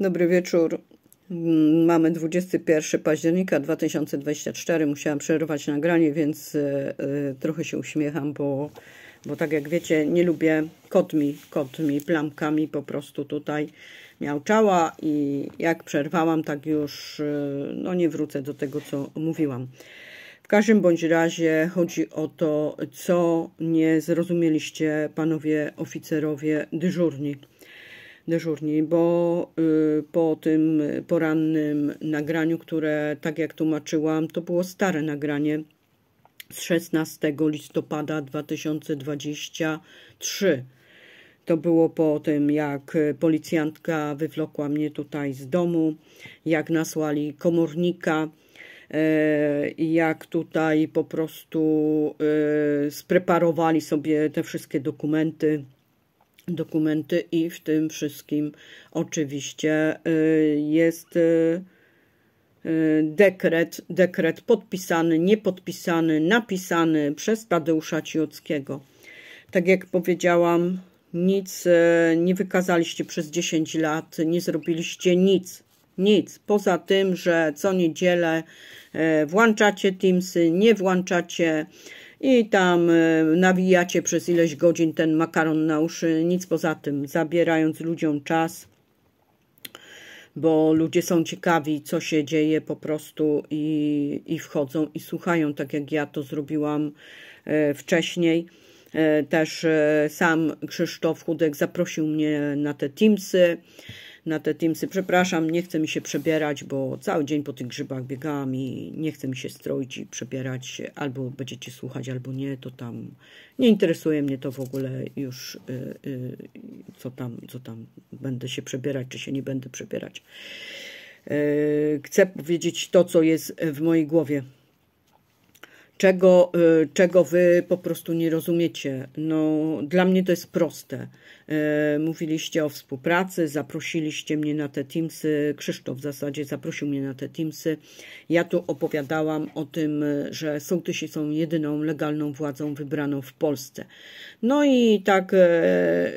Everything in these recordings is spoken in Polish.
Dobry wieczór. Mm, mamy 21 października 2024. Musiałam przerwać nagranie, więc e, e, trochę się uśmiecham, bo, bo tak jak wiecie, nie lubię kotmi, kotmi, plamkami po prostu tutaj miał czała i jak przerwałam, tak już e, no nie wrócę do tego, co mówiłam. W każdym bądź razie chodzi o to, co nie zrozumieliście panowie oficerowie dyżurni dyżurni, bo y, po tym porannym nagraniu, które tak jak tłumaczyłam, to było stare nagranie z 16 listopada 2023. To było po tym, jak policjantka wywlokła mnie tutaj z domu, jak nasłali komornika, y, jak tutaj po prostu y, spreparowali sobie te wszystkie dokumenty dokumenty i w tym wszystkim oczywiście y, jest y, y, dekret, dekret podpisany, niepodpisany, napisany przez Tadeusza Ciockiego. Tak jak powiedziałam, nic nie wykazaliście przez 10 lat, nie zrobiliście nic, nic, poza tym, że co niedzielę włączacie Teamsy, nie włączacie i tam e, nawijacie przez ileś godzin ten makaron na uszy, nic poza tym, zabierając ludziom czas, bo ludzie są ciekawi, co się dzieje po prostu i, i wchodzą i słuchają, tak jak ja to zrobiłam e, wcześniej. E, też sam Krzysztof Chudek zaprosił mnie na te Teamsy na te Teamsy. Przepraszam, nie chcę mi się przebierać, bo cały dzień po tych grzybach biegałam i nie chcę mi się stroić i przebierać. Albo będziecie słuchać, albo nie, to tam nie interesuje mnie to w ogóle już, yy, yy, co, tam, co tam będę się przebierać, czy się nie będę przebierać. Yy, chcę powiedzieć to, co jest w mojej głowie czego, y, czego wy po prostu nie rozumiecie. No, dla mnie to jest proste. Y, mówiliście o współpracy, zaprosiliście mnie na te Teamsy, Krzysztof w zasadzie zaprosił mnie na te Teamsy. Ja tu opowiadałam o tym, że sołtysi są jedyną legalną władzą wybraną w Polsce. No i tak y,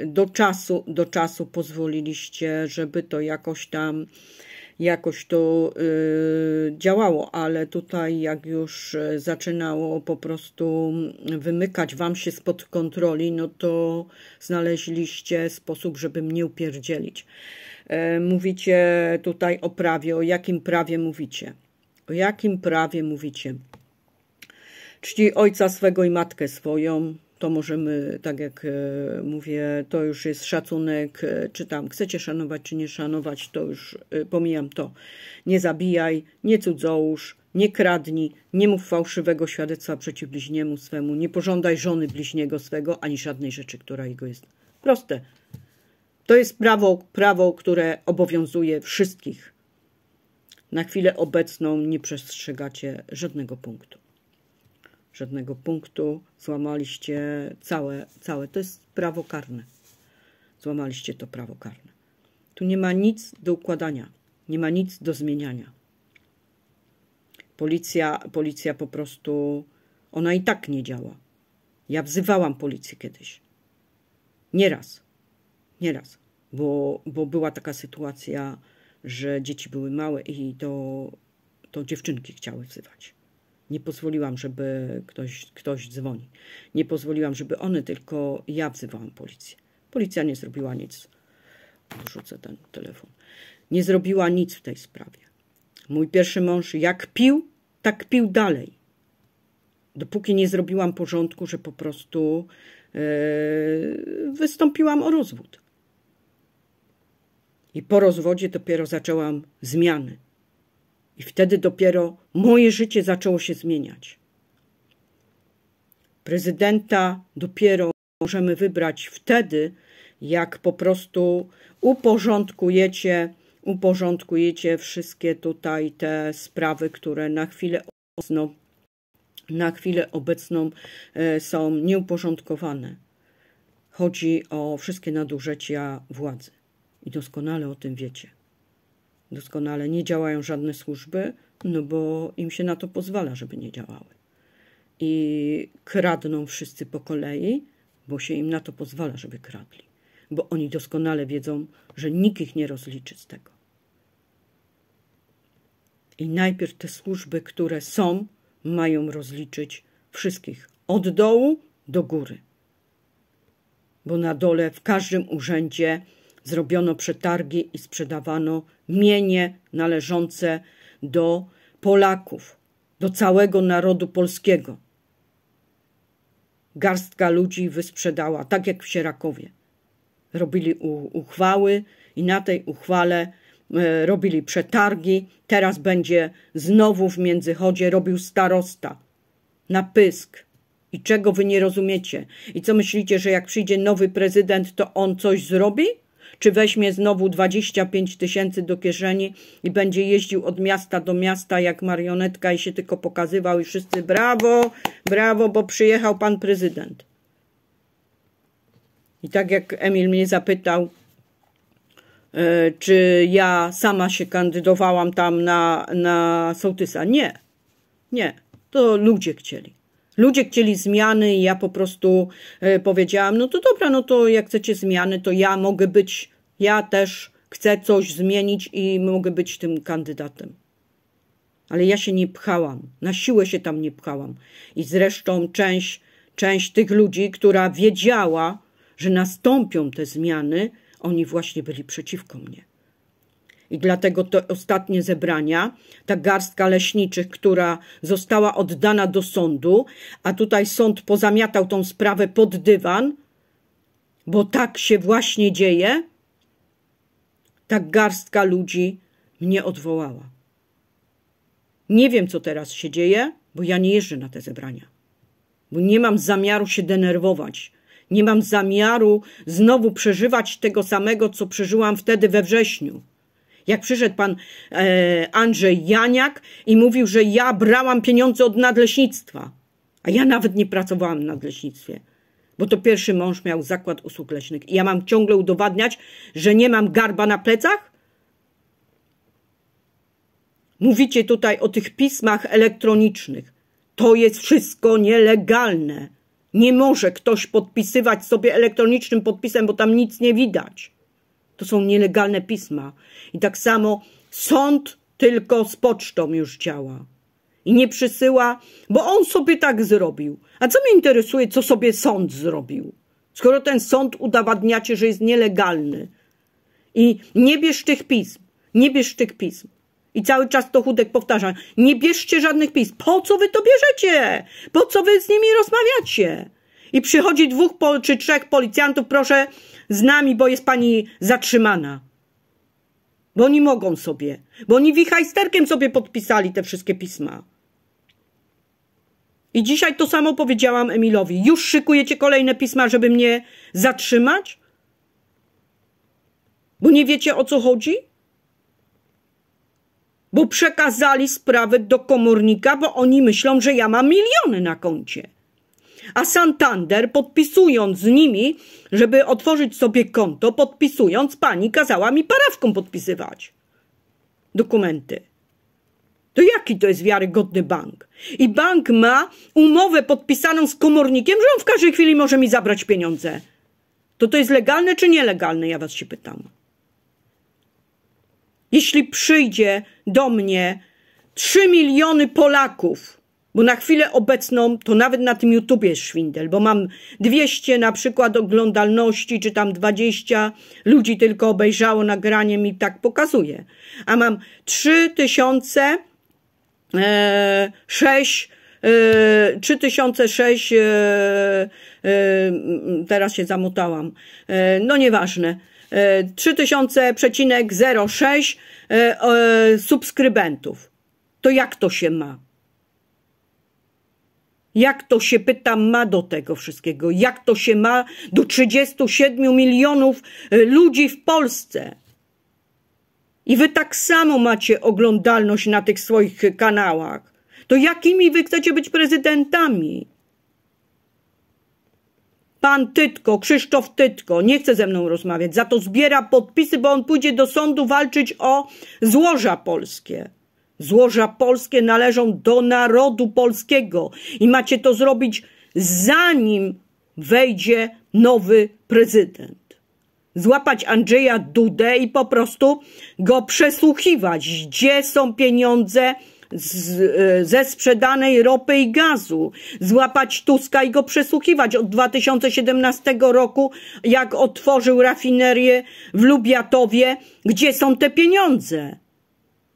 do czasu, do czasu pozwoliliście, żeby to jakoś tam jakoś to y, działało, ale tutaj jak już y, zaczynało po prostu wymykać wam się spod kontroli, no to znaleźliście sposób, żeby mnie upierdzielić. E, mówicie tutaj o prawie, o jakim prawie mówicie? O jakim prawie mówicie? Czci ojca swego i matkę swoją, to możemy, tak jak e, mówię, to już jest szacunek, e, czy tam chcecie szanować, czy nie szanować, to już e, pomijam to. Nie zabijaj, nie cudzołóż, nie kradnij, nie mów fałszywego świadectwa przeciw bliźniemu swemu, nie pożądaj żony bliźniego swego, ani żadnej rzeczy, która jego jest. Proste. To jest prawo, prawo, które obowiązuje wszystkich. Na chwilę obecną nie przestrzegacie żadnego punktu żadnego punktu, złamaliście całe, całe. To jest prawo karne. Złamaliście to prawo karne. Tu nie ma nic do układania, nie ma nic do zmieniania. Policja, policja po prostu, ona i tak nie działa. Ja wzywałam policję kiedyś. Nieraz. Nieraz. Bo, bo była taka sytuacja, że dzieci były małe i to, to dziewczynki chciały wzywać. Nie pozwoliłam, żeby ktoś, ktoś dzwoni. Nie pozwoliłam, żeby one, tylko ja wzywałam policję. Policja nie zrobiła nic. Odrzucę ten telefon. Nie zrobiła nic w tej sprawie. Mój pierwszy mąż jak pił, tak pił dalej. Dopóki nie zrobiłam porządku, że po prostu yy, wystąpiłam o rozwód. I po rozwodzie dopiero zaczęłam zmiany. I wtedy dopiero moje życie zaczęło się zmieniać. Prezydenta dopiero możemy wybrać wtedy, jak po prostu uporządkujecie, uporządkujecie wszystkie tutaj te sprawy, które na chwilę obecną, na chwilę obecną e, są nieuporządkowane. Chodzi o wszystkie nadużycia władzy i doskonale o tym wiecie doskonale, nie działają żadne służby, no bo im się na to pozwala, żeby nie działały. I kradną wszyscy po kolei, bo się im na to pozwala, żeby kradli. Bo oni doskonale wiedzą, że nikt ich nie rozliczy z tego. I najpierw te służby, które są, mają rozliczyć wszystkich od dołu do góry. Bo na dole w każdym urzędzie Zrobiono przetargi i sprzedawano mienie należące do Polaków, do całego narodu polskiego. Garstka ludzi wysprzedała, tak jak w Sierakowie. Robili uchwały i na tej uchwale e, robili przetargi. Teraz będzie znowu w Międzychodzie robił starosta na pysk. I czego wy nie rozumiecie? I co myślicie, że jak przyjdzie nowy prezydent, to on coś zrobi? Czy weźmie znowu 25 tysięcy do kieszeni i będzie jeździł od miasta do miasta jak marionetka i się tylko pokazywał i wszyscy brawo, brawo, bo przyjechał pan prezydent. I tak jak Emil mnie zapytał, e, czy ja sama się kandydowałam tam na, na sołtysa. Nie, nie, to ludzie chcieli. Ludzie chcieli zmiany i ja po prostu e, powiedziałam, no to dobra, no to jak chcecie zmiany, to ja mogę być, ja też chcę coś zmienić i mogę być tym kandydatem. Ale ja się nie pchałam, na siłę się tam nie pchałam. I zresztą część, część tych ludzi, która wiedziała, że nastąpią te zmiany, oni właśnie byli przeciwko mnie i dlatego te ostatnie zebrania, ta garstka leśniczych, która została oddana do sądu, a tutaj sąd pozamiatał tą sprawę pod dywan, bo tak się właśnie dzieje, ta garstka ludzi mnie odwołała. Nie wiem, co teraz się dzieje, bo ja nie jeżdżę na te zebrania, bo nie mam zamiaru się denerwować. Nie mam zamiaru znowu przeżywać tego samego, co przeżyłam wtedy we wrześniu. Jak przyszedł pan e, Andrzej Janiak i mówił, że ja brałam pieniądze od nadleśnictwa, a ja nawet nie pracowałam w nadleśnictwie, bo to pierwszy mąż miał zakład usług leśnych. I ja mam ciągle udowadniać, że nie mam garba na plecach? Mówicie tutaj o tych pismach elektronicznych. To jest wszystko nielegalne. Nie może ktoś podpisywać sobie elektronicznym podpisem, bo tam nic nie widać. To są nielegalne pisma. I tak samo sąd tylko z pocztą już działa. I nie przysyła, bo on sobie tak zrobił. A co mnie interesuje, co sobie sąd zrobił? Skoro ten sąd udowadniacie, że jest nielegalny. I nie bierz tych pism. Nie bierz tych pism. I cały czas to Chudek powtarza. Nie bierzcie żadnych pism. Po co wy to bierzecie? Po co wy z nimi rozmawiacie? I przychodzi dwóch czy trzech policjantów, proszę z nami, bo jest pani zatrzymana. Bo oni mogą sobie, bo oni wichajsterkiem sobie podpisali te wszystkie pisma. I dzisiaj to samo powiedziałam Emilowi. Już szykujecie kolejne pisma, żeby mnie zatrzymać? Bo nie wiecie o co chodzi? Bo przekazali sprawę do komornika, bo oni myślą, że ja mam miliony na koncie a Santander podpisując z nimi, żeby otworzyć sobie konto, podpisując, pani kazała mi parawką podpisywać dokumenty. To jaki to jest wiarygodny bank? I bank ma umowę podpisaną z komornikiem, że on w każdej chwili może mi zabrać pieniądze. To to jest legalne czy nielegalne? Ja was się pytam. Jeśli przyjdzie do mnie 3 miliony Polaków, bo na chwilę obecną to nawet na tym YouTube jest szwindel, bo mam 200 na przykład oglądalności, czy tam 20 ludzi tylko obejrzało nagranie mi tak pokazuje. A mam 3000, e, 6 Yy, 3006, yy, yy, teraz się zamotałam, e, no nieważne, 3000,06 e, e, subskrybentów. To jak to się ma? Jak to się pytam ma do tego wszystkiego? Jak to się ma do 37 milionów e, ludzi w Polsce? I wy tak samo macie oglądalność na tych swoich kanałach. To jakimi wy chcecie być prezydentami? Pan Tytko, Krzysztof Tytko, nie chce ze mną rozmawiać, za to zbiera podpisy, bo on pójdzie do sądu walczyć o złoża polskie. Złoża polskie należą do narodu polskiego i macie to zrobić zanim wejdzie nowy prezydent. Złapać Andrzeja Dudę i po prostu go przesłuchiwać, gdzie są pieniądze z, e, ze sprzedanej ropy i gazu. Złapać Tuska i go przesłuchiwać od 2017 roku, jak otworzył rafinerię w Lubiatowie, gdzie są te pieniądze.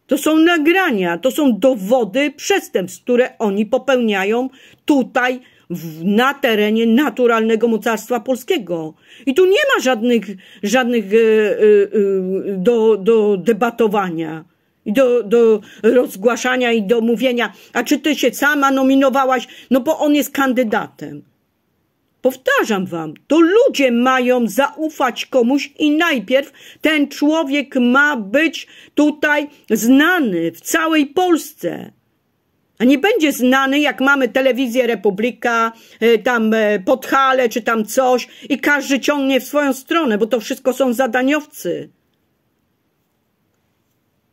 To są nagrania, to są dowody przestępstw, które oni popełniają tutaj, w, na terenie naturalnego mocarstwa polskiego. I tu nie ma żadnych, żadnych y, y, do, do debatowania. I do, do rozgłaszania i do mówienia, a czy ty się sama nominowałaś? No bo on jest kandydatem. Powtarzam wam, to ludzie mają zaufać komuś i najpierw ten człowiek ma być tutaj znany w całej Polsce. A nie będzie znany, jak mamy telewizję Republika, e, tam e, Podhale czy tam coś i każdy ciągnie w swoją stronę, bo to wszystko są zadaniowcy.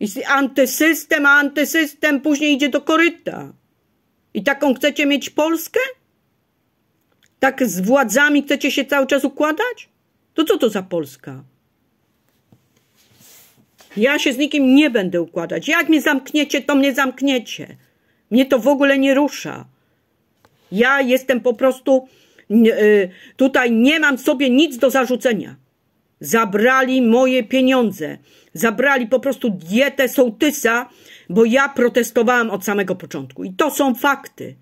Jest antysystem, a antysystem później idzie do koryta. I taką chcecie mieć Polskę? Tak z władzami chcecie się cały czas układać? To co to za Polska? Ja się z nikim nie będę układać. Jak mnie zamkniecie, to mnie zamkniecie. Mnie to w ogóle nie rusza. Ja jestem po prostu y, tutaj, nie mam sobie nic do zarzucenia. Zabrali moje pieniądze. Zabrali po prostu dietę sołtysa, bo ja protestowałam od samego początku. I to są fakty.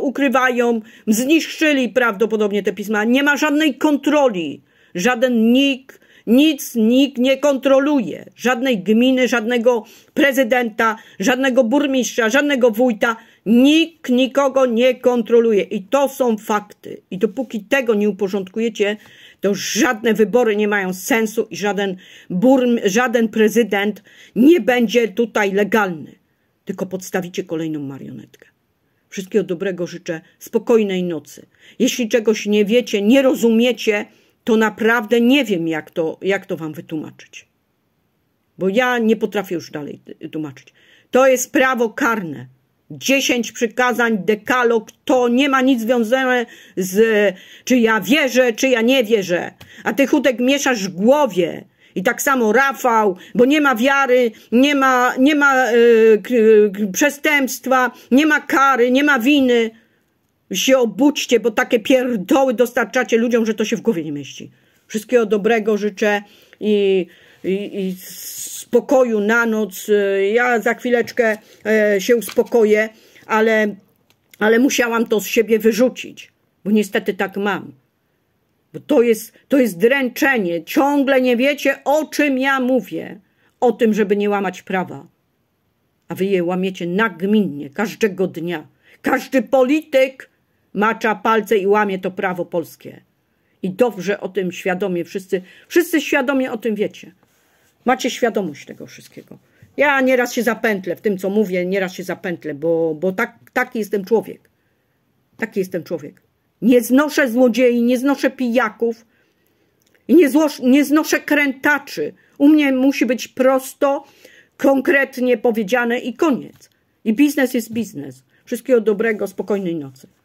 ukrywają, zniszczyli prawdopodobnie te pisma. Nie ma żadnej kontroli. Żaden nikt, nic nikt nie kontroluje. Żadnej gminy, żadnego prezydenta, żadnego burmistrza, żadnego wójta. Nikt nikogo nie kontroluje i to są fakty. I dopóki tego nie uporządkujecie, to żadne wybory nie mają sensu i żaden, burm, żaden prezydent nie będzie tutaj legalny. Tylko podstawicie kolejną marionetkę. Wszystkiego dobrego życzę, spokojnej nocy. Jeśli czegoś nie wiecie, nie rozumiecie, to naprawdę nie wiem, jak to, jak to wam wytłumaczyć. Bo ja nie potrafię już dalej tłumaczyć. To jest prawo karne. Dziesięć przykazań, dekalog, to nie ma nic związane z czy ja wierzę, czy ja nie wierzę. A ty chutek mieszasz w głowie. I tak samo Rafał, bo nie ma wiary, nie ma, nie ma yy, yy, przestępstwa, nie ma kary, nie ma winy. Się obudźcie, bo takie pierdoły dostarczacie ludziom, że to się w głowie nie mieści. Wszystkiego dobrego życzę i, i, i spokoju na noc. E, ja za chwileczkę e, się uspokoję, ale, ale musiałam to z siebie wyrzucić, bo niestety tak mam. Bo to jest, to jest dręczenie. Ciągle nie wiecie, o czym ja mówię. O tym, żeby nie łamać prawa. A wy je łamiecie nagminnie, każdego dnia. Każdy polityk macza palce i łamie to prawo polskie. I dobrze o tym świadomie wszyscy, wszyscy świadomie o tym wiecie. Macie świadomość tego wszystkiego. Ja nieraz się zapętlę w tym, co mówię, nieraz się zapętlę, bo, bo tak, taki jestem człowiek. Taki jestem człowiek. Nie znoszę złodziei, nie znoszę pijaków i nie, złoż, nie znoszę krętaczy. U mnie musi być prosto, konkretnie powiedziane i koniec. I biznes jest biznes. Wszystkiego dobrego, spokojnej nocy.